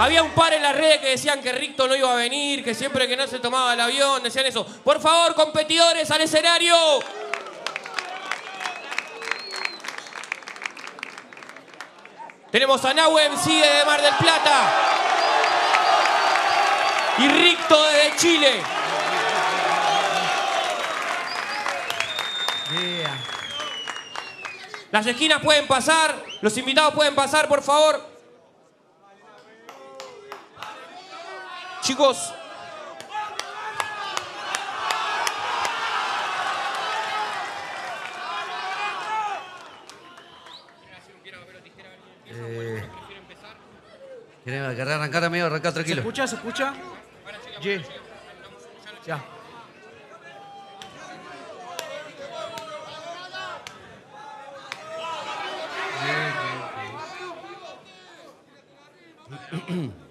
Había un par en las redes que decían que Ricto no iba a venir, que siempre que no se tomaba el avión, decían eso. Por favor, competidores al escenario. Tenemos a Nahue MC de Mar del Plata. Y Ricto desde Chile. Las esquinas pueden pasar, los invitados pueden pasar, por favor. Chicos, Eh, ¿Querés, arrancar, amigo? Arrancar tranquilo. ¿Se escucha? ¿Se escucha? Ya.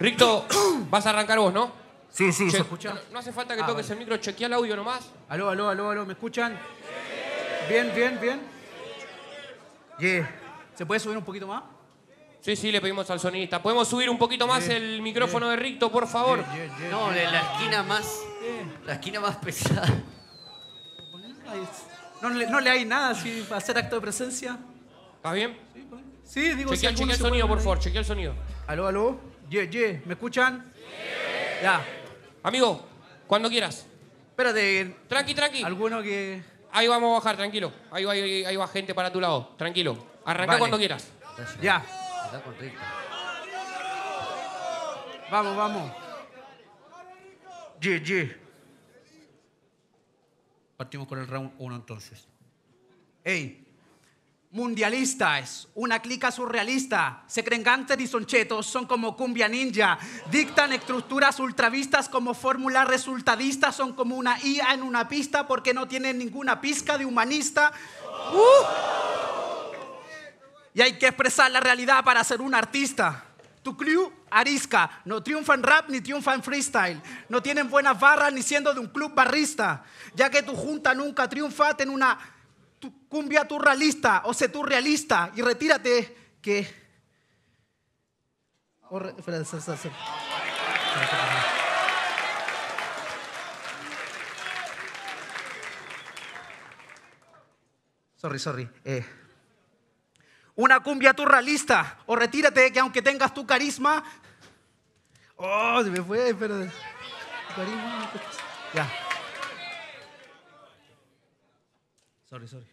Ricto, vas a arrancar vos, ¿no? Sí, sí, ¿se escucha? No, hace falta que ah, toques el micro, chequea el audio nomás. Aló, aló, aló, aló, ¿me escuchan? Bien, bien, bien. ¿Se puede subir un poquito más? Sí, sí, le pedimos al sonista. ¿Podemos subir un poquito más el micrófono de Ricto, por favor? No, de la esquina más. La esquina más pesada. No le, hay nada así para hacer acto de presencia. ¿Está bien? Sí, pues. digo, Chequea, chequea el sonido, por favor, chequea el sonido. Aló, aló. Ye, ye. ¿Me escuchan? Sí. Ya. Amigo, cuando quieras. Espérate. Tranqui, tranqui. Alguno que. Ahí vamos a bajar, tranquilo. Ahí va, gente para tu lado, tranquilo. Arranca cuando quieras. Ya. Vamos, vamos. Ye, ye. Partimos con el round 1 entonces. ¡Ey! mundialistas, una clica surrealista, se creen y son son como cumbia ninja, dictan estructuras ultravistas como fórmula resultadista, son como una IA en una pista porque no tienen ninguna pizca de humanista. ¡Uh! Y hay que expresar la realidad para ser un artista. Tu crew arisca, no triunfa en rap ni triunfa en freestyle, no tienen buenas barras ni siendo de un club barrista, ya que tu junta nunca triunfa, en una cumbia tu realista, o sé tu realista, y retírate que... Oh, sorry, sorry. Eh. Una cumbia tu realista, o retírate que aunque tengas tu carisma... Oh, se me fue, Ya. Sorry, sorry.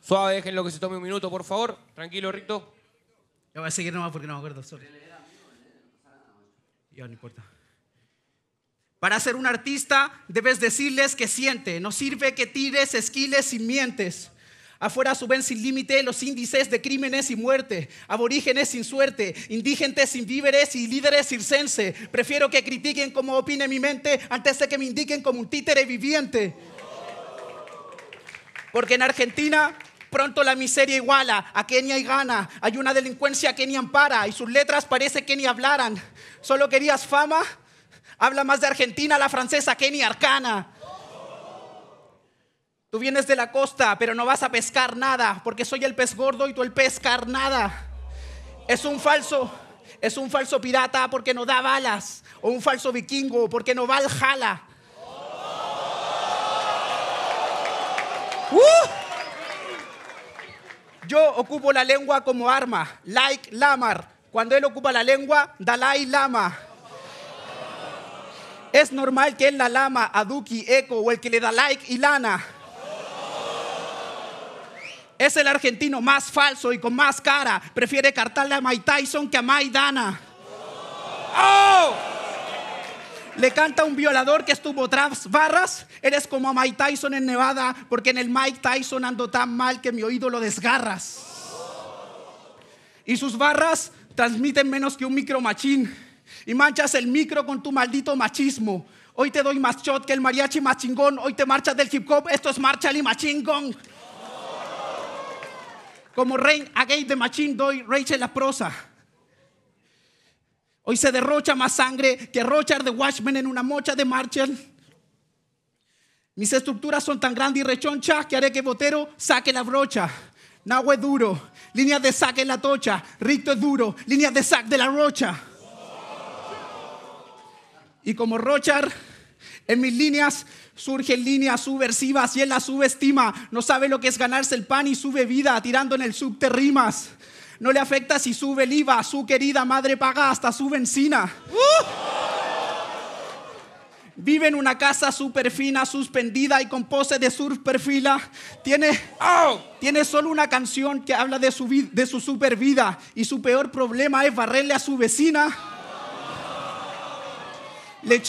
Suave, déjenlo que se tome un minuto, por favor. Tranquilo, Rito. Yo voy a seguir nomás porque no me acuerdo. Sorry. Ya no importa. Para ser un artista debes decirles que siente. No sirve que tires esquiles y mientes. Afuera suben sin límite los índices de crímenes y muerte, aborígenes sin suerte, indigentes sin víveres y líderes circense. Prefiero que critiquen como opine mi mente antes de que me indiquen como un títere viviente. Porque en Argentina pronto la miseria iguala a Kenia y gana, Hay una delincuencia que ni ampara y sus letras parece que ni hablaran. Solo querías fama. Habla más de Argentina la francesa que arcana. Tú vienes de la costa, pero no vas a pescar nada, porque soy el pez gordo y tú el pez carnada. Es un falso, es un falso pirata porque no da balas, o un falso vikingo porque no va al jala. Uh. Yo ocupo la lengua como arma, like Lamar. Cuando él ocupa la lengua, Dalai Lama. Es normal que él la lama a Duki, Echo o el que le da like, y Lana. Es el argentino más falso y con más cara. Prefiere cartarle a Mike Tyson que a Maidana. ¡Oh! Le canta un violador que estuvo tras barras. Eres como a Mike Tyson en Nevada, porque en el Mike Tyson ando tan mal que mi oído lo desgarras. Y sus barras transmiten menos que un micro machín. Y manchas el micro con tu maldito machismo. Hoy te doy más shot que el mariachi machingón Hoy te marchas del hip hop. Esto es marcha y machingón. Como Rain Against the Machine doy Rachel la prosa. Hoy se derrocha más sangre que Rochard de Watchmen en una mocha de Marshall. Mis estructuras son tan grandes y rechonchas que haré que Botero saque la brocha. Nahue es duro, líneas de saque en la tocha. Ricto es duro, líneas de sac de la rocha. Y como Rochard en mis líneas surgen líneas subversivas y en la subestima. No sabe lo que es ganarse el pan y su bebida tirando en el subterrimas. No le afecta si sube el IVA, su querida madre paga hasta su benzina. Vive en una casa super fina, suspendida y con pose de surf perfila. Tiene, tiene solo una canción que habla de su, de su super vida y su peor problema es barrerle a su vecina. Le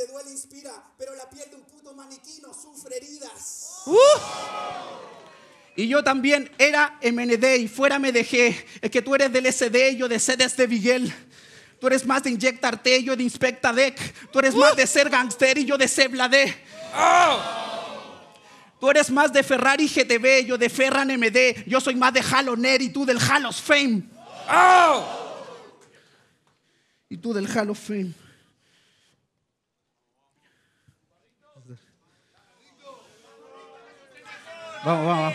donde duele inspira, pero la piel de un puto maniquí no sufre heridas. Y yo también era MND y fuera me dejé. Es que tú eres del SD, yo de sedes de Miguel. Tú eres más de inyectarte, y yo de Inspecta Deck. Tú eres más de ser gangster y yo de Sebladé. Oh. Tú eres más de Ferrari GTB, yo de Ferran MD. Yo soy más de Haloner y tú del Halos Fame. Oh. Y tú del Halos Fame. Vamos, vamos, vamos.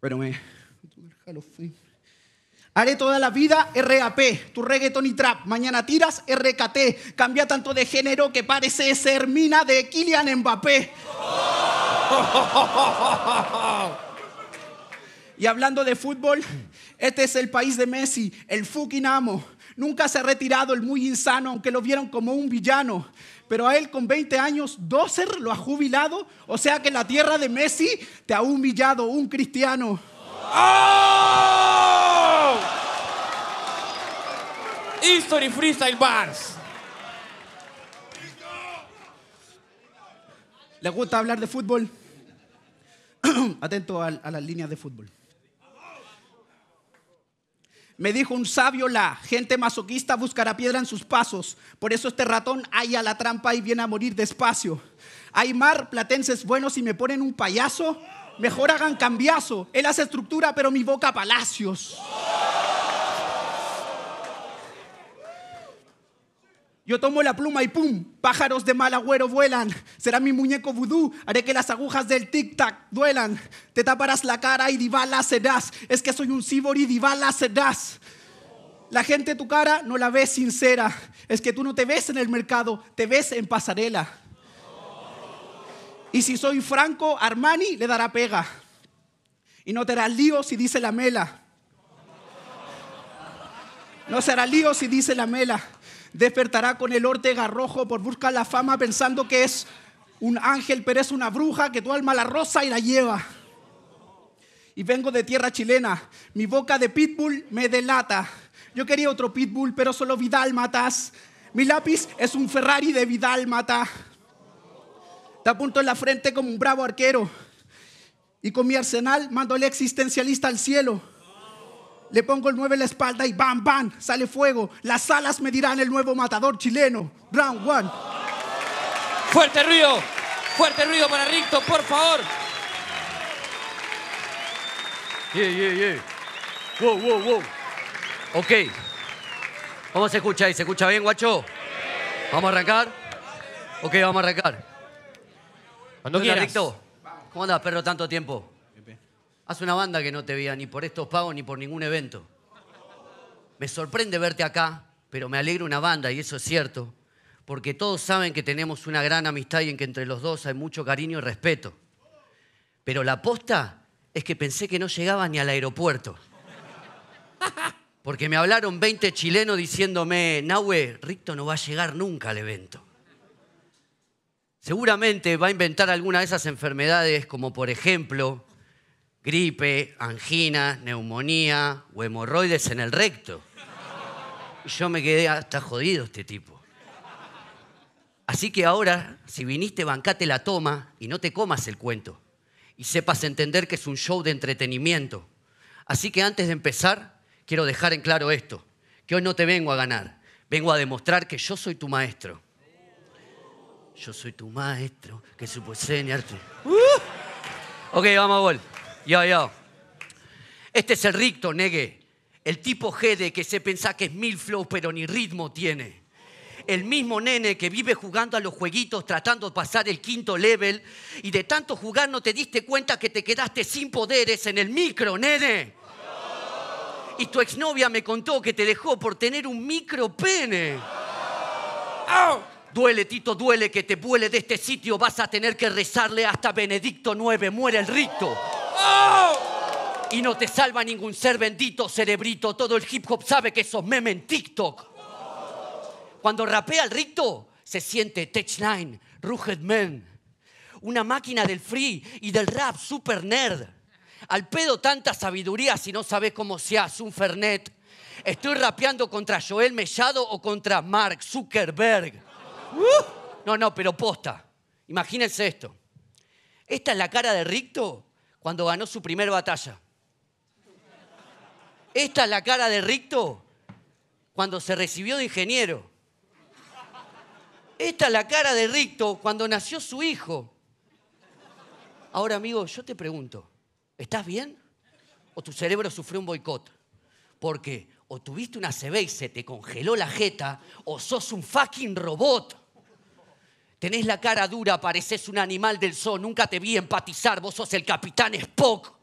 Pero Haré toda la vida RAP, tu reggaeton y trap. Mañana tiras RKT. Cambia tanto de género que parece ser mina de Kylian Mbappé. Oh, oh, oh, y hablando de fútbol, este es el país de Messi, el fucking amo. Nunca se ha retirado el muy insano, aunque lo vieron como un villano. Pero a él con 20 años, dócer lo ha jubilado. O sea que la tierra de Messi te ha humillado un cristiano. ¡Oh! History Freestyle Bars. ¿Le gusta hablar de fútbol? Atento a las líneas de fútbol. Me dijo un sabio, la gente masoquista buscará piedra en sus pasos. Por eso este ratón a la trampa y viene a morir despacio. Hay mar, platenses buenos y me ponen un payaso. Mejor hagan cambiazo. Él hace estructura, pero mi boca palacios. Yo tomo la pluma y ¡pum! Pájaros de mal agüero vuelan. Será mi muñeco vudú. Haré que las agujas del tic-tac duelan. Te taparás la cara y divala serás. Es que soy un cibor y divala serás. La gente tu cara no la ve sincera. Es que tú no te ves en el mercado, te ves en pasarela. Y si soy franco, Armani le dará pega. Y no te hará lío si dice la mela. No será lío si dice la mela despertará con el ortega rojo por buscar la fama pensando que es un ángel, pero es una bruja que tu alma la rosa y la lleva. Y vengo de tierra chilena, mi boca de pitbull me delata. Yo quería otro pitbull, pero solo Vidal matas. Mi lápiz es un Ferrari de Vidal mata. Te apunto en la frente como un bravo arquero. Y con mi arsenal mando el existencialista al cielo le pongo el 9 en la espalda y bam, bam, sale fuego. Las alas me dirán el nuevo matador chileno, Round One. Fuerte ruido, fuerte ruido para Ricto, por favor. Yeah, yeah, yeah. Ok. ¿Cómo se escucha ahí? ¿Se escucha bien, guacho? ¿Vamos a arrancar? Ok, vamos a arrancar. Cuando quieras. Ricto? ¿Cómo andas, perro, tanto tiempo? Haz una banda que no te veía ni por estos pagos ni por ningún evento. Me sorprende verte acá, pero me alegra una banda, y eso es cierto, porque todos saben que tenemos una gran amistad y en que entre los dos hay mucho cariño y respeto. Pero la aposta es que pensé que no llegaba ni al aeropuerto. Porque me hablaron 20 chilenos diciéndome, Nahue, Ricto no va a llegar nunca al evento. Seguramente va a inventar alguna de esas enfermedades, como por ejemplo gripe, angina, neumonía o hemorroides en el recto. Y yo me quedé hasta jodido este tipo. Así que ahora, si viniste, bancate la toma y no te comas el cuento. Y sepas entender que es un show de entretenimiento. Así que antes de empezar, quiero dejar en claro esto, que hoy no te vengo a ganar, vengo a demostrar que yo soy tu maestro. Yo soy tu maestro, que supo ¡Uh! Ok, vamos a volver. Ya Este es el ricto, negue. El tipo G de que se pensá que es mil flow, pero ni ritmo tiene. El mismo nene que vive jugando a los jueguitos tratando de pasar el quinto level y de tanto jugar no te diste cuenta que te quedaste sin poderes en el micro, nene. Y tu exnovia me contó que te dejó por tener un micro pene. Duele, Tito, duele que te vuele de este sitio. Vas a tener que rezarle hasta Benedicto IX Muere el ricto. Y no te salva ningún ser bendito, cerebrito. Todo el hip hop sabe que esos meme en TikTok. Cuando rapea el ricto, se siente Tech Nine, Rugged Man. Una máquina del free y del rap super nerd. Al pedo tanta sabiduría si no sabes cómo se hace un Fernet. Estoy rapeando contra Joel Mellado o contra Mark Zuckerberg. Uh. no, no, pero posta. Imagínense esto. Esta es la cara de Ricto cuando ganó su primer batalla. Esta es la cara de Ricto cuando se recibió de ingeniero. Esta es la cara de Ricto cuando nació su hijo. Ahora, amigo, yo te pregunto, ¿estás bien? ¿O tu cerebro sufrió un boicot? Porque o tuviste una CB y se te congeló la jeta, o sos un fucking robot. Tenés la cara dura, pareces un animal del sol. nunca te vi empatizar, vos sos el capitán Spock.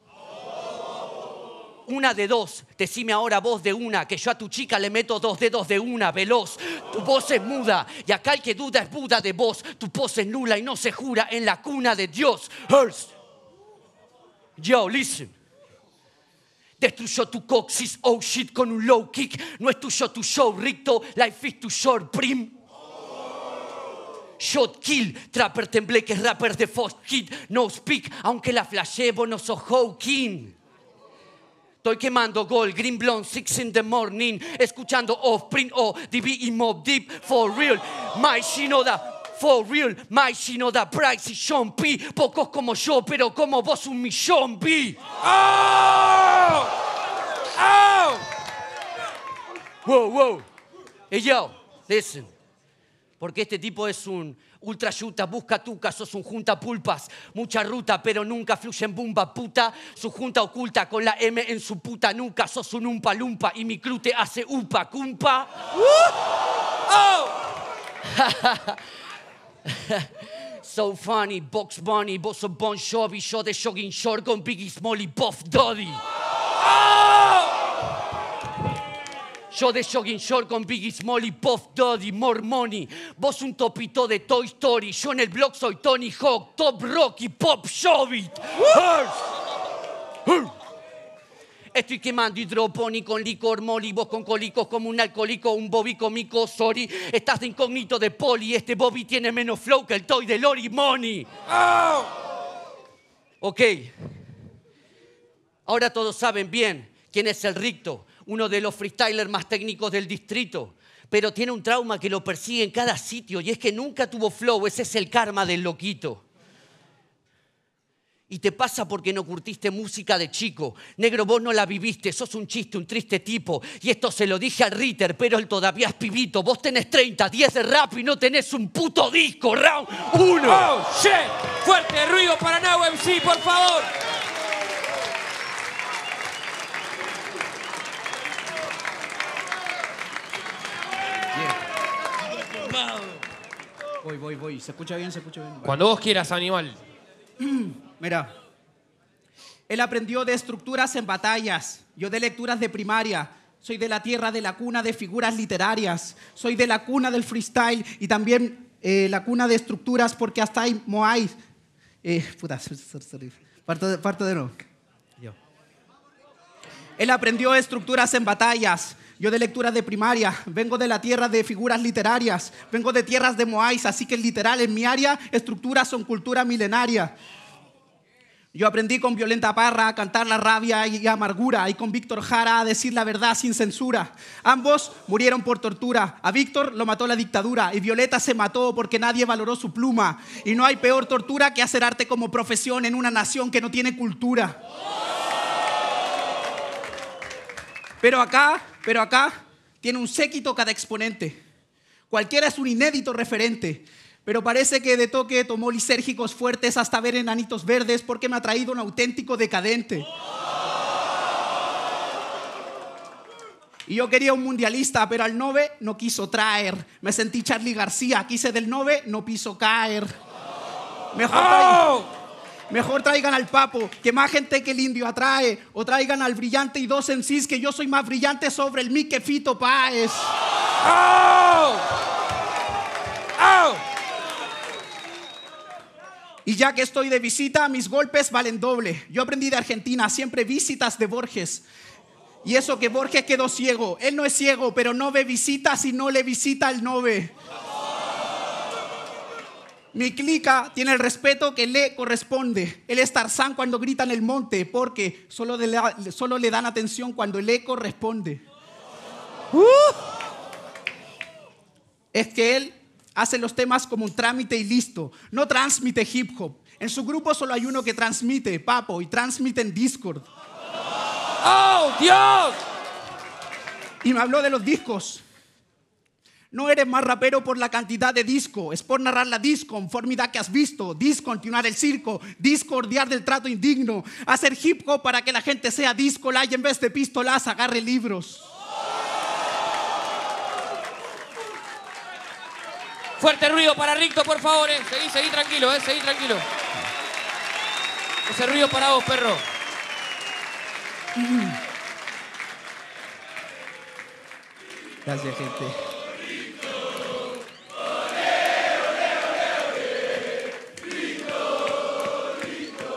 Una de dos, decime ahora voz de una, que yo a tu chica le meto dos dedos de una, veloz. Tu voz es muda, y acá el que duda es Buda de voz. Tu pose es nula y no se jura en la cuna de Dios. Hearst. Yo, listen destruyó tu coxis, oh shit, con un low kick. No es tuyo tu show, Ricto, life is too short, prim. Shot, kill, Trapper que Rapper de Fox Kid, No Speak, aunque la flashebo no soy king. Estoy quemando Gold, Green Blonde, Six in the Morning, escuchando Offspring, O, DB y Mob Deep, for real, My Shinoda, for real, My Shinoda, Price y Sean P, pocos como yo, pero como vos un millón B. ¡Oh! ¡Oh! Whoa, yo, listen. Porque este tipo es un ultra yuta, busca tuca, sos un junta pulpas, mucha ruta, pero nunca fluye en bumba puta. Su junta oculta con la M en su puta nuca, sos un umpa lumpa y mi crute hace upa cumpa. ¡Uh! ¡Oh! so funny, Box Bunny, vos sos Bon Jovi, yo de jogging short con Biggie Small y Puff Doddy. ¡Oh! Yo de Jogging Shore con Biggie Smolly, Pop Doddy, More Money. Vos un topito de Toy Story. Yo en el blog soy Tony Hawk, Top y Pop Shovit. Estoy quemando hidroponi con licor Molly. vos con colicos como un alcohólico, un bobby cómico, sorry. Estás de incógnito de poli, este bobby tiene menos flow que el toy de Lori Money. Ok. Ahora todos saben bien quién es el ricto, uno de los freestylers más técnicos del distrito, pero tiene un trauma que lo persigue en cada sitio y es que nunca tuvo flow, ese es el karma del loquito. Y te pasa porque no curtiste música de chico. Negro, vos no la viviste, sos un chiste, un triste tipo. Y esto se lo dije al Ritter, pero él todavía es pibito. Vos tenés 30, 10 de rap y no tenés un puto disco. Round 1. ¡Oh, shit! Fuerte ruido para Now MC, por favor. Voy, voy, voy. Se escucha bien, se escucha bien. Cuando vos quieras, animal. Mira. Él aprendió de estructuras en batallas, yo de lecturas de primaria, soy de la tierra de la cuna de figuras literarias, soy de la cuna del freestyle y también eh, la cuna de estructuras porque hasta hay Moai. Eh, puta, parto de, parto de nuevo. Yo. Él aprendió estructuras en batallas, yo de lectura de primaria, vengo de la tierra de figuras literarias, vengo de tierras de Moais, así que literal en mi área estructuras son cultura milenaria. Yo aprendí con Violenta Parra a cantar la rabia y amargura y con Víctor Jara a decir la verdad sin censura. Ambos murieron por tortura. A Víctor lo mató la dictadura y Violeta se mató porque nadie valoró su pluma. Y no hay peor tortura que hacer arte como profesión en una nación que no tiene cultura. Pero acá pero acá tiene un séquito cada exponente. Cualquiera es un inédito referente. Pero parece que de toque tomó lisérgicos fuertes hasta ver enanitos verdes porque me ha traído un auténtico decadente. Y yo quería un mundialista, pero al 9 no quiso traer. Me sentí Charlie García, quise del 9, no piso caer. Mejor, ¡Oh! Mejor traigan al papo, que más gente que el indio atrae. O traigan al brillante y dos en cis, que yo soy más brillante sobre el mi que Fito Páez. Y ya que estoy de visita, mis golpes valen doble. Yo aprendí de Argentina, siempre visitas de Borges. Y eso que Borges quedó ciego. Él no es ciego, pero no ve visitas y no le visita el nove. Mi clica tiene el respeto que le corresponde. Él es Tarzán cuando grita en el monte, porque solo, le dan atención cuando le corresponde. responde. Uh. Es que él hace los temas como un trámite y listo. No transmite hip hop. En su grupo solo hay uno que transmite, papo, y transmite en Discord. ¡Oh, Dios! Y me habló de los discos. No eres más rapero por la cantidad de disco, es por narrar la disconformidad que has visto, discontinuar el circo, discordiar del trato indigno, hacer hip hop para que la gente sea discola y en vez de pistolas agarre libros. Fuerte ruido para Ricto, por favor. Eh. Seguí, tranquilo, eh. seguí tranquilo. Ese ruido para vos, perro. Gracias, gente.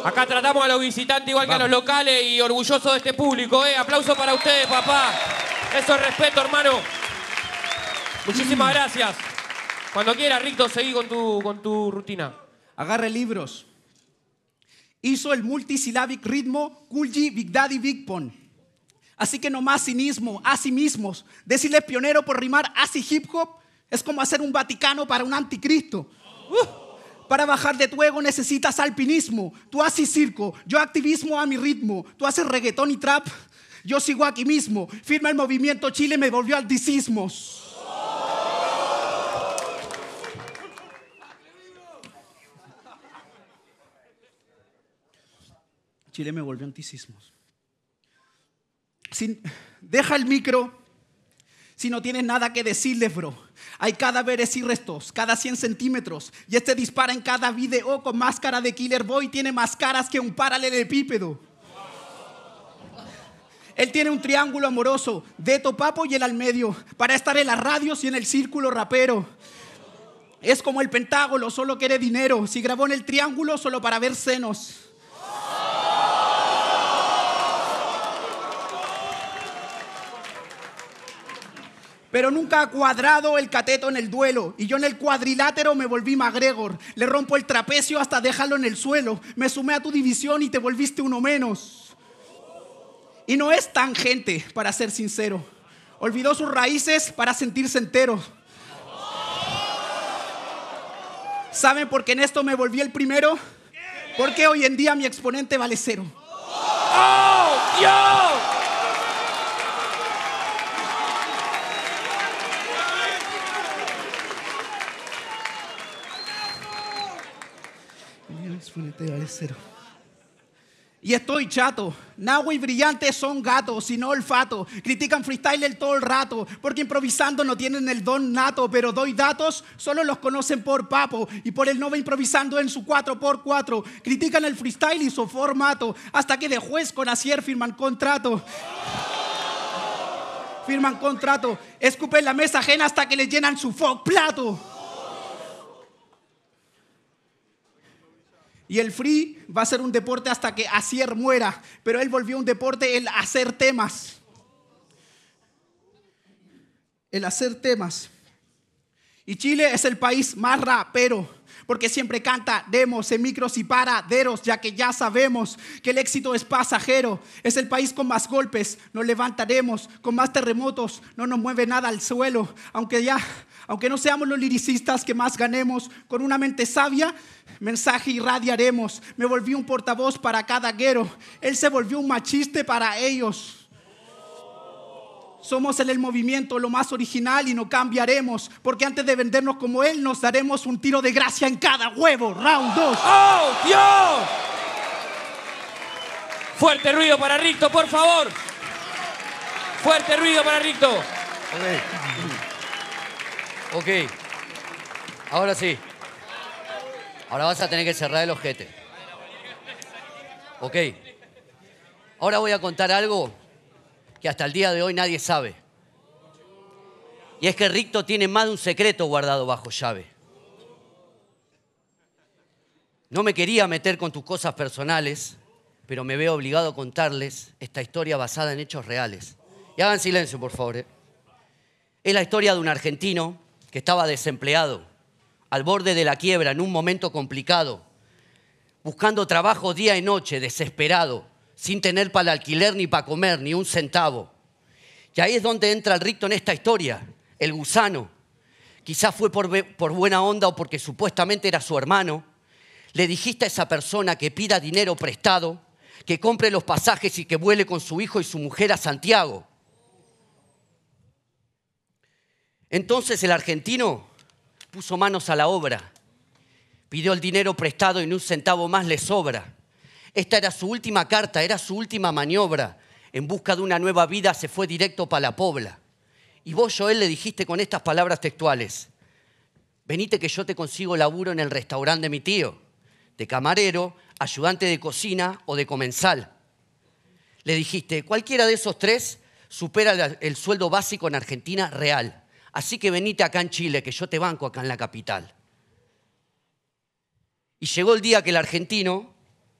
Acá tratamos a los visitantes igual que a los locales y orgulloso de este público. ¿eh? Aplauso para ustedes, papá. Eso es respeto, hermano. Muchísimas gracias. Cuando quieras, Ricto, seguí con tu, con tu rutina. Agarre libros. Hizo el multisilabic ritmo Kulji Big Daddy Big Pon. Así que nomás cinismo, así mismos. Decirle pionero por rimar así hip hop es como hacer un Vaticano para un anticristo. Uh. Para bajar de tu ego necesitas alpinismo. Tú haces circo, yo activismo a mi ritmo. Tú haces reggaetón y trap, yo sigo aquí mismo. Firma el movimiento Chile, me volvió al dicismos. Chile me volvió anticismos. Sin, deja el micro, si no tienes nada que decirles, bro. Hay cadáveres y restos, cada 100 centímetros. Y este dispara en cada video con máscara de Killer Boy. Tiene más caras que un paralelepípedo. Él tiene un triángulo amoroso, de topapo y el al medio, para estar en las radios y en el círculo rapero. Es como el Pentágono, solo quiere dinero. Si grabó en el triángulo, solo para ver senos. pero nunca ha cuadrado el cateto en el duelo. Y yo en el cuadrilátero me volví Magregor, Le rompo el trapecio hasta dejarlo en el suelo. Me sumé a tu división y te volviste uno menos. Y no es tan gente, para ser sincero. Olvidó sus raíces para sentirse entero. ¿Saben por qué en esto me volví el primero? Porque hoy en día mi exponente vale cero. ¡Oh, Dios! Y estoy chato. Nahua y brillante son gatos, y no olfato. Critican el todo el rato, porque improvisando no tienen el don nato, pero doy datos, solo los conocen por papo. Y por el no va improvisando en su 4x4. Critican el freestyle y su formato, hasta que de juez con Acier firman contrato. Firman contrato, escupen la mesa ajena hasta que le llenan su plato. Y el free va a ser un deporte hasta que Acier muera, pero él volvió un deporte el hacer temas. El hacer temas. Y Chile es el país más rapero, porque siempre canta demos en micros y paraderos, ya que ya sabemos que el éxito es pasajero. Es el país con más golpes, nos levantaremos, con más terremotos, no nos mueve nada al suelo, aunque ya aunque no seamos los liricistas que más ganemos, con una mente sabia, mensaje irradiaremos. Me volví un portavoz para cada guero. Él se volvió un machiste para ellos. Somos en el movimiento lo más original y no cambiaremos, porque antes de vendernos como Él, nos daremos un tiro de gracia en cada huevo. Round 2. ¡Oh, Dios! Fuerte ruido para Ricto, por favor. Fuerte ruido para Ricto. Ok. Ahora sí. Ahora vas a tener que cerrar el ojete. Ok. Ahora voy a contar algo que hasta el día de hoy nadie sabe. Y es que Ricto tiene más de un secreto guardado bajo llave. No me quería meter con tus cosas personales, pero me veo obligado a contarles esta historia basada en hechos reales. Y hagan silencio, por favor. Eh. Es la historia de un argentino que estaba desempleado, al borde de la quiebra, en un momento complicado, buscando trabajo día y noche, desesperado, sin tener para alquiler ni para comer, ni un centavo. Y ahí es donde entra el rito en esta historia, el gusano. Quizás fue por, por buena onda o porque supuestamente era su hermano. Le dijiste a esa persona que pida dinero prestado, que compre los pasajes y que vuele con su hijo y su mujer a Santiago Entonces el argentino puso manos a la obra, pidió el dinero prestado y ni un centavo más le sobra. Esta era su última carta, era su última maniobra. En busca de una nueva vida se fue directo para la pobla. Y vos, él le dijiste con estas palabras textuales, venite que yo te consigo laburo en el restaurante de mi tío, de camarero, ayudante de cocina o de comensal. Le dijiste, cualquiera de esos tres supera el sueldo básico en Argentina real así que venite acá en Chile, que yo te banco acá en la capital. Y llegó el día que el argentino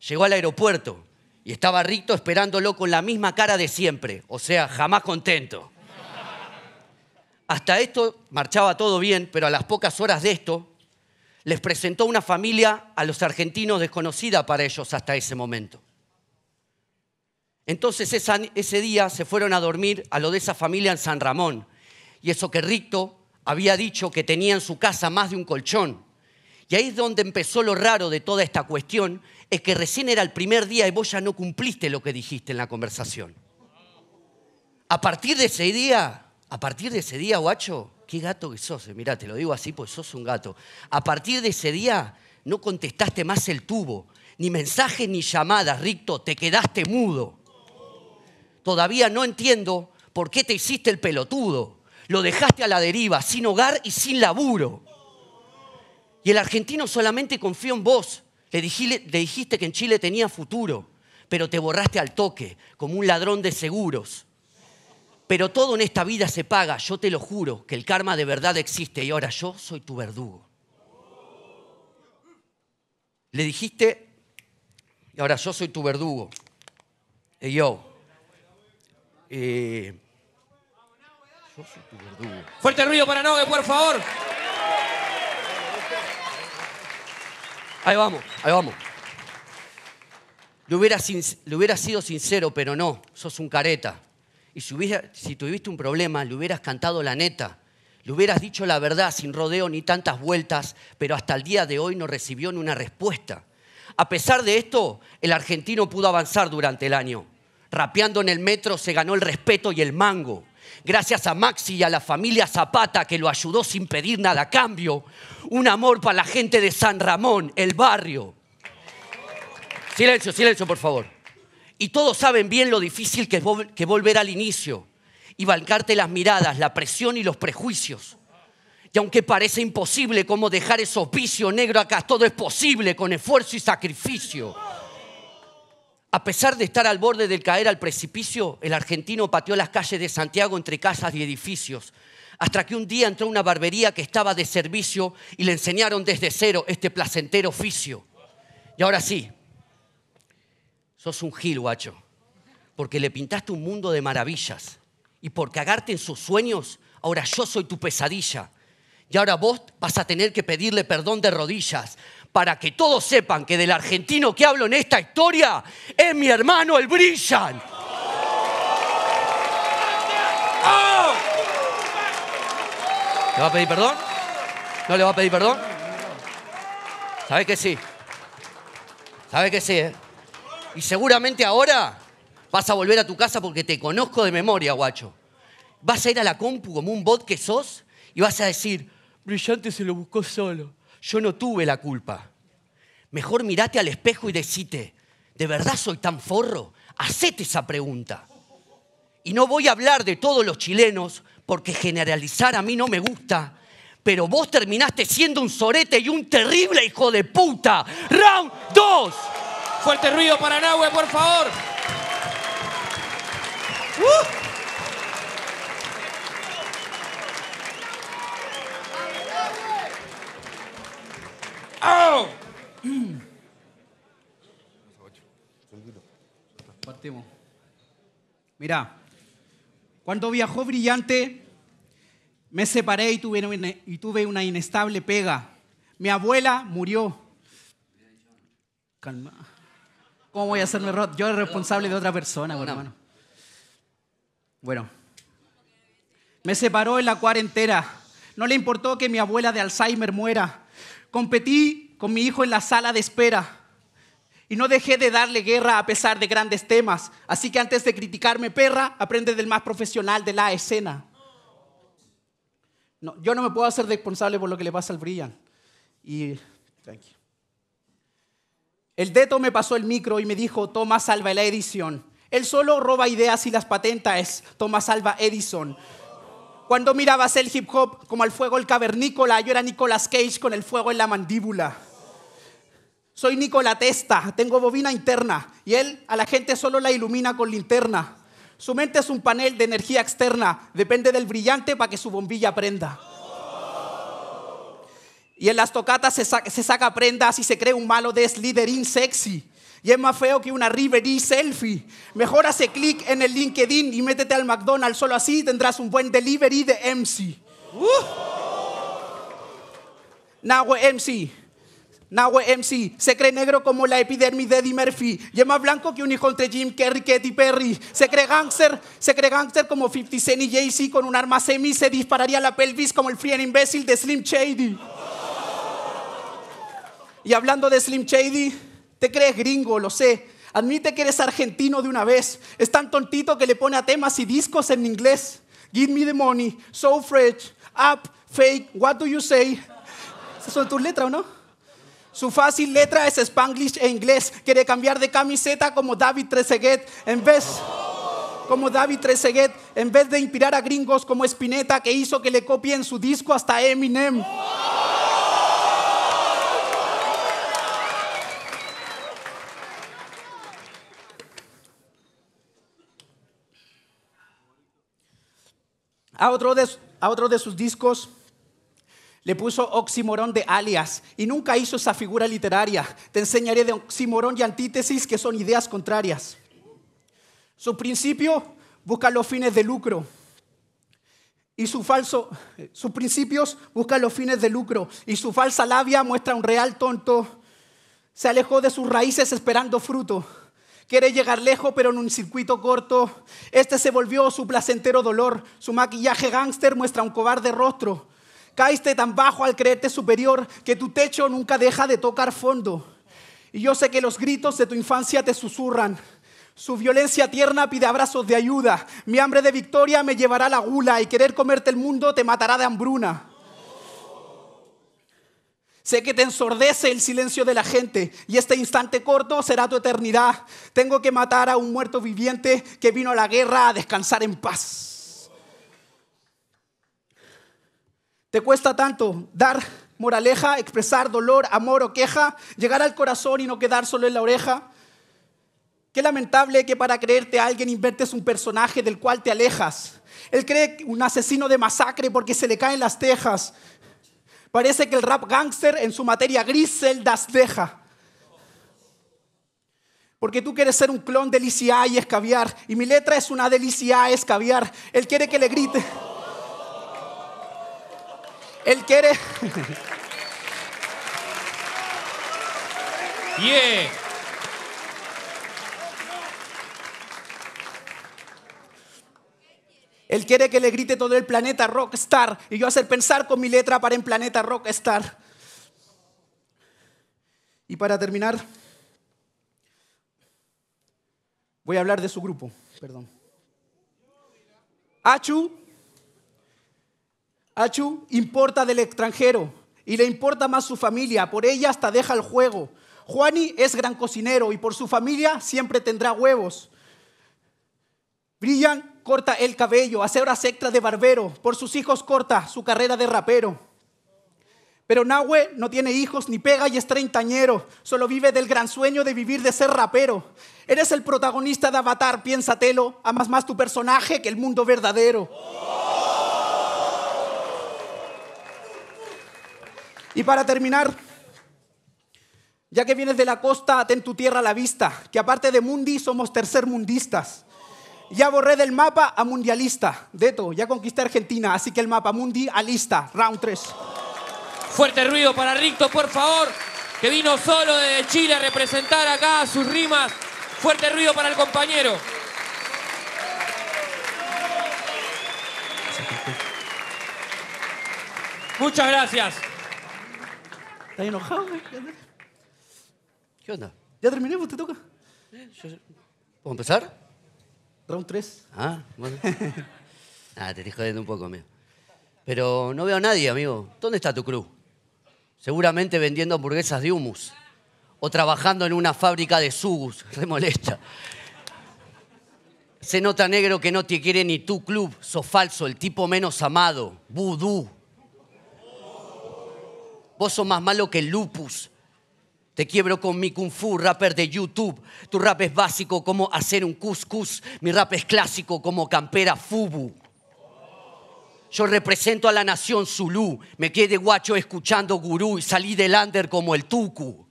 llegó al aeropuerto y estaba Ricto esperándolo con la misma cara de siempre, o sea, jamás contento. Hasta esto marchaba todo bien, pero a las pocas horas de esto les presentó una familia a los argentinos desconocida para ellos hasta ese momento. Entonces ese día se fueron a dormir a lo de esa familia en San Ramón, y eso que Ricto había dicho que tenía en su casa más de un colchón. Y ahí es donde empezó lo raro de toda esta cuestión, es que recién era el primer día y vos ya no cumpliste lo que dijiste en la conversación. A partir de ese día, a partir de ese día, guacho, qué gato que sos, eh. mirá, te lo digo así, pues sos un gato. A partir de ese día no contestaste más el tubo, ni mensajes ni llamadas, Ricto, te quedaste mudo. Todavía no entiendo por qué te hiciste el pelotudo. Lo dejaste a la deriva, sin hogar y sin laburo. Y el argentino solamente confió en vos. Le dijiste, que en Chile tenía futuro, pero te borraste al toque, como un ladrón de seguros. Pero todo en esta vida se paga, yo te lo juro, que el karma de verdad existe y ahora yo soy tu verdugo. Le dijiste, y ahora yo soy tu verdugo. Y yo, eh, Fuerte ruido para Nogue, por favor. Ahí vamos, ahí vamos. Le hubiera, le hubiera, sido sincero, pero no, sos un careta. Y si, si tuviste un problema, le hubieras cantado la neta. Le hubieras dicho la verdad sin rodeo ni tantas vueltas, pero hasta el día de hoy no recibió ni una respuesta. A pesar de esto, el argentino pudo avanzar durante el año. Rapeando en el metro se ganó el respeto y el mango. Gracias a Maxi y a la familia Zapata que lo ayudó sin pedir nada a cambio. Un amor para la gente de San Ramón, el barrio. Silencio, silencio, por favor. Y todos saben bien lo difícil que es volver al inicio y bancarte las miradas, la presión y los prejuicios. Y aunque parece imposible como dejar esos vicios negros acá, todo es posible con esfuerzo y sacrificio. A pesar de estar al borde del caer al precipicio, el argentino pateó las calles de Santiago entre casas y edificios, hasta que un día entró una barbería que estaba de servicio y le enseñaron desde cero este placentero oficio. Y ahora sí, sos un gil, guacho, porque le pintaste un mundo de maravillas y por cagarte en sus sueños, ahora yo soy tu pesadilla. Y ahora vos vas a tener que pedirle perdón de rodillas, para que todos sepan que del argentino que hablo en esta historia es mi hermano el Brillan. le va a pedir perdón? ¿Sabe que sí? ¿Sabe que sí? Eh? Y seguramente ahora vas a volver a tu casa porque te conozco de memoria, guacho. Vas a ir a la compu como un bot que sos y vas a decir, brillante se lo buscó solo yo no tuve la culpa. Mejor mirate al espejo y decite, ¿de verdad soy tan forro? Hacete esa pregunta. Y no voy a hablar de todos los chilenos, porque generalizar a mí no me gusta, pero vos terminaste siendo un sorete y un terrible hijo de puta. Round 2. Fuerte ruido para Nahue, por favor. Uh. ¡Oh! Partimos. Mira, cuando viajó brillante, me separé y tuve, una, inestable pega. Mi abuela murió. Calma. ¿Cómo voy a hacerme rot? Yo era responsable de otra persona, bueno, hermano. Bueno. Me separó en la cuarentena. No le importó que mi abuela de Alzheimer muera. Competí con mi hijo en la sala de espera y no dejé de darle guerra a pesar de grandes temas. Así que antes de criticarme, perra, aprende del más profesional de la escena. No, yo no me puedo hacer responsable por lo que le pasa al Brian. Y. Thank you. El Deto me pasó el micro y me dijo: Toma, salva la edición. Él solo roba ideas y las patenta, es Toma, salva Edison. Cuando mirabas el hip hop como al fuego el cavernícola, yo era Nicolas Cage con el fuego en la mandíbula. Soy Nicola Testa, tengo bobina interna y él a la gente solo la ilumina con linterna. Su mente es un panel de energía externa, depende del brillante para que su bombilla prenda. Y en las tocatas se, saca, prendas y se cree un malo de slithering sexy. Y es más feo que una Rivery selfie. Mejor hace clic en el LinkedIn y métete al McDonald's. Solo así tendrás un buen delivery de MC. Uh. Nahue MC. Nahue MC se cree negro como la epidermis de Eddie Murphy y es más blanco que un hijo entre Jim Carrey Katy Perry. Se cree gangster, se cree gangster como 50 Cent y Jay-Z con un arma semi se dispararía la pelvis como el free imbécil de Slim Shady. Y hablando de Slim Shady, te crees gringo, lo sé. Admite que eres argentino de una vez. Es tan tontito que le pone a temas y discos en inglés. Give me the money, so fresh, up, fake, what do you say? ¿Eso son tus letras, ¿o no? Su fácil letra es spanglish e inglés. Quiere cambiar de camiseta como David Trezeguet en vez como David Trezeguet, en vez de inspirar a gringos como Spinetta, que hizo que le copien su disco hasta Eminem. A otro de, sus discos le puso oximorón de alias y nunca hizo esa figura literaria. Te enseñaré de oximorón y antítesis que son ideas contrarias. Su principio busca los fines de lucro y su falso, sus principios buscan los fines de lucro y su falsa labia muestra un real tonto. Se alejó de sus raíces esperando fruto. Quiere llegar lejos, pero en un circuito corto. Este se volvió su placentero dolor. Su maquillaje gángster muestra un cobarde rostro. Caíste tan bajo al creerte superior que tu techo nunca deja de tocar fondo. Y yo sé que los gritos de tu infancia te susurran. Su violencia tierna pide abrazos de ayuda. Mi hambre de victoria me llevará a la gula y querer comerte el mundo te matará de hambruna. Sé que te ensordece el silencio de la gente y este instante corto será tu eternidad. Tengo que matar a un muerto viviente que vino a la guerra a descansar en paz. Te cuesta tanto dar moraleja, expresar dolor, amor o queja, llegar al corazón y no quedar solo en la oreja. Qué lamentable que para creerte a alguien inventes un personaje del cual te alejas. Él cree un asesino de masacre porque se le caen las tejas. Parece que el rap gangster en su materia se das deja. Porque tú quieres ser un clon de y escaviar. Y mi letra es una delicia escaviar Él quiere que le grite. Él quiere. yeah. Él quiere que le grite todo el planeta rockstar y yo hacer pensar con mi letra para en planeta rockstar. Y para terminar, voy a hablar de su grupo, perdón. Achu, Achu importa del extranjero y le importa más su familia, por ella hasta deja el juego. Juani es gran cocinero y por su familia siempre tendrá huevos. Brillan corta el cabello, hace horas de barbero, por sus hijos corta su carrera de rapero. Pero Nahue no tiene hijos, ni pega y es treintañero, solo vive del gran sueño de vivir de ser rapero. Eres el protagonista de Avatar, piénsatelo, amas más tu personaje que el mundo verdadero. Y para terminar, ya que vienes de la costa, ten tu tierra a la vista, que aparte de mundi somos tercer mundistas ya borré del mapa a mundialista. Deto, ya conquisté Argentina, así que el mapa mundialista, round 3. Fuerte ruido para Ricto, por favor, que vino solo desde Chile a representar acá sus rimas. Fuerte ruido para el compañero. Muchas gracias. enojado? ¿Qué onda? ¿Ya terminé? te toca? ¿Puedo empezar? Round 3. Ah, bueno. Ah, te estoy jodiendo un poco, amigo. Pero no veo a nadie, amigo. ¿Dónde está tu crew? Seguramente vendiendo hamburguesas de humus. O trabajando en una fábrica de sugus. Re molesta. Se nota negro que no te quiere ni tu club. Sos falso, el tipo menos amado. Vudú. Vos sos más malo que el lupus. Te quiebro con mi kung fu, rapper de YouTube. Tu rap es básico como hacer un couscous. Mi rap es clásico como campera fubu. Yo represento a la nación Zulu. Me quedé guacho escuchando gurú y salí del under como el Tuku.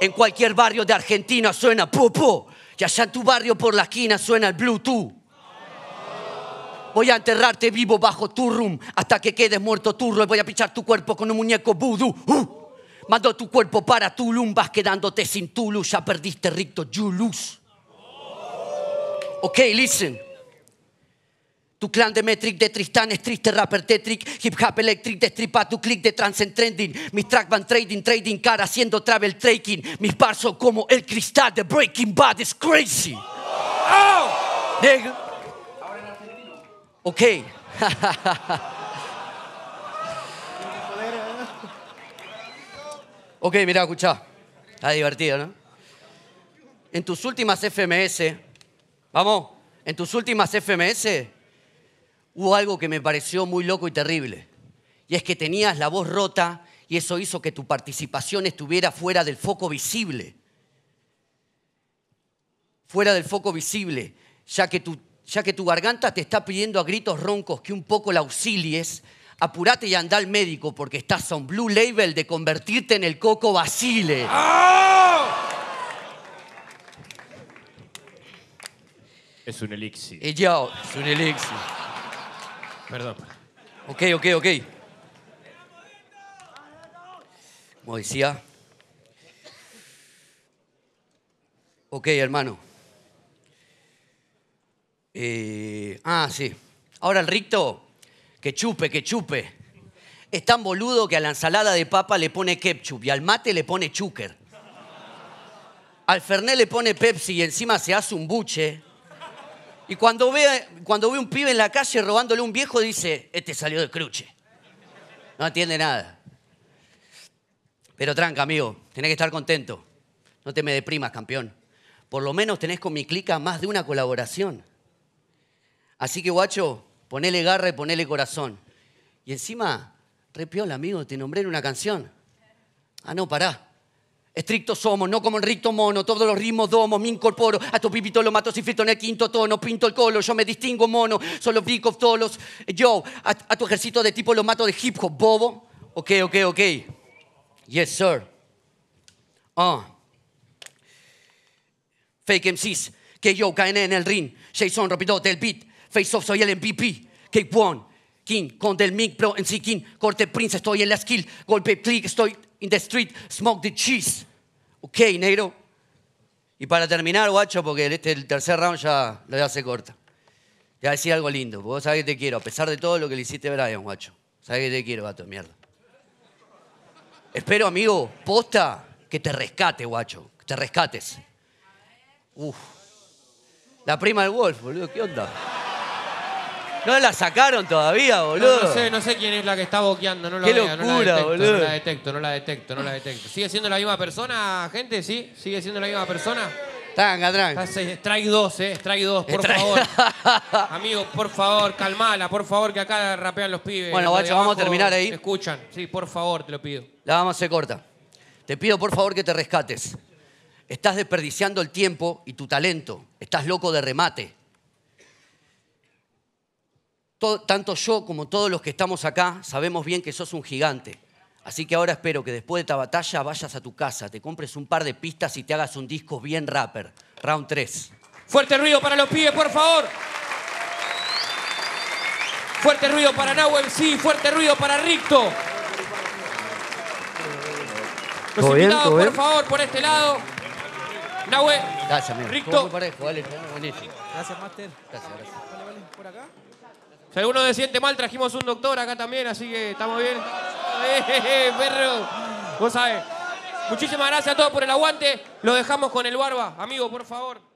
En cualquier barrio de Argentina suena popo. Y allá en tu barrio por la esquina suena el bluetooth. Voy a enterrarte vivo bajo tu room hasta que quedes muerto turro y voy a pichar tu cuerpo con un muñeco voodoo. Mando tu cuerpo para Tulum, vas quedándote sin tu luz ya perdiste ricto, you lose. Ok, listen. Tu clan de metric de Tristán es triste, rapper tetric, hip hop electric, destripa tu click de trans trending. Mis track van trading, trading car haciendo travel tracking Mis bars como el cristal de Breaking Bad, is crazy. ¡Oh! Ok. Ok, mira, escuchá. Está divertido, ¿no? En tus últimas FMS, vamos, en tus últimas FMS hubo algo que me pareció muy loco y terrible. Y es que tenías la voz rota y eso hizo que tu participación estuviera fuera del foco visible. Fuera del foco visible, ya que tu, ya que tu garganta te está pidiendo a gritos roncos que un poco la auxilies apurate y anda al médico porque estás on Blue Label de convertirte en el Coco Basile. ¡Ah! Es un elixir. Y eh, yo, es un elixir. Perdón. Ok, ok, ok. Como decía. Ok, hermano. Eh, ah, sí. Ahora el ricto que chupe, que chupe. Es tan boludo que a la ensalada de papa le pone ketchup y al mate le pone chuker. Al Ferné le pone Pepsi y encima se hace un buche. Y cuando ve, cuando ve un pibe en la calle robándole a un viejo, dice, este salió de cruche. No entiende nada. Pero tranca, amigo, tenés que estar contento. No te me deprimas, campeón. Por lo menos tenés con mi clica más de una colaboración. Así que, guacho, Ponele garra y ponele corazón. Y encima, repiola, amigo, te nombré en una canción. Ah, no, pará. Estricto somos, no como en Ricto mono, todos los ritmos domos, me incorporo, a tu pipito lo mato si frito en el quinto tono, pinto el colo, yo me distingo mono, solo los todos los... yo, a, tu ejército de tipo lo mato de hip hop, bobo. Ok, ok, ok. Yes, sir. Oh. Fake MCs, que yo caen en el ring, Jason, repito, del beat, Face Off, soy el MVP. Cape One, King, con Del Mink, Pro, en King, Corte Prince, estoy en la skill. Golpe click, estoy in the street, smoke the cheese. Ok, negro. Y para terminar, guacho, porque este, el tercer round ya lo hace corta. Ya decía algo lindo, vos sabés que te quiero, a pesar de todo lo que le hiciste a Brian, guacho. Sabés que te quiero, gato, mierda. Espero, amigo, posta, que te rescate, guacho. Que te rescates. Uf. La prima del Wolf, boludo, ¿qué onda? No la sacaron todavía, boludo. No, sé, no sé quién es la que está boqueando, no la no detecto, No la detecto, no la detecto, no la detecto. ¿Sigue siendo la misma persona, gente? ¿Sí? ¿Sigue siendo la misma persona? Tranca, tranca. Strike 2, eh. Strike 2, por favor. Amigo, por favor, calmala, por favor, que acá rapean los pibes. Bueno, vamos a terminar ahí. escuchan. Sí, por favor, te lo pido. La vamos a hacer corta. Te pido, por favor, que te rescates. Estás desperdiciando el tiempo y tu talento. Estás loco de remate tanto yo como todos los que estamos acá sabemos bien que sos un gigante. Así que ahora espero que después de esta batalla vayas a tu casa, te compres un par de pistas y te hagas un disco bien rapper. Round 3. Fuerte ruido para los pibes, por favor. Fuerte ruido para Nahuel, sí. Fuerte ruido para Ricto. Los por favor, por este lado. Nahuel. Gracias, amigo. Ricto. Gracias, Master. Gracias, gracias. por acá. Si alguno se siente mal, trajimos un doctor acá también, así que estamos bien. perro! Vos sabés. Muchísimas gracias a todos por el aguante. Lo dejamos con el barba. Amigo, por favor.